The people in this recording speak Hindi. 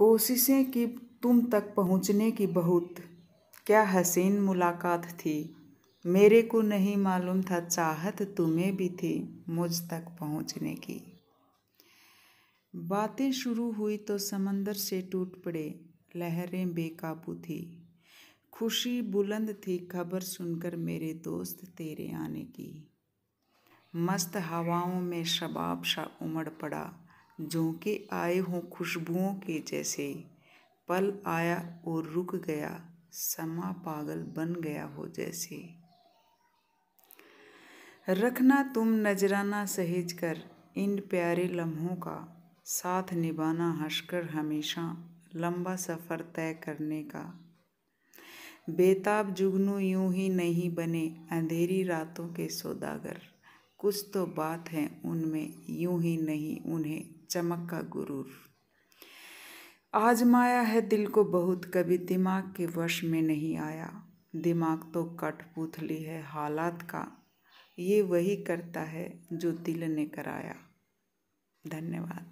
कोशिशें की तुम तक पहुँचने की बहुत क्या हसीन मुलाकात थी मेरे को नहीं मालूम था चाहत तुम्हें भी थी मुझ तक पहुँचने की बातें शुरू हुई तो समंदर से टूट पड़े लहरें बेकाबू थी खुशी बुलंद थी खबर सुनकर मेरे दोस्त तेरे आने की मस्त हवाओं में शबाब सा उमड़ पड़ा झोंके आए हों खुशबुओं के जैसे पल आया और रुक गया समा पागल बन गया हो जैसे रखना तुम नजराना सहेज कर इन प्यारे लम्हों का साथ निभाना हंसकर हमेशा लंबा सफ़र तय करने का बेताब जुगनू यूं ही नहीं बने अंधेरी रातों के सौदागर कुछ तो बात है उनमें यूं ही नहीं उन्हें चमक का गुरूर आजमाया है दिल को बहुत कभी दिमाग के वश में नहीं आया दिमाग तो कठपुतली है हालात का ये वही करता है जो दिल ने कराया धन्यवाद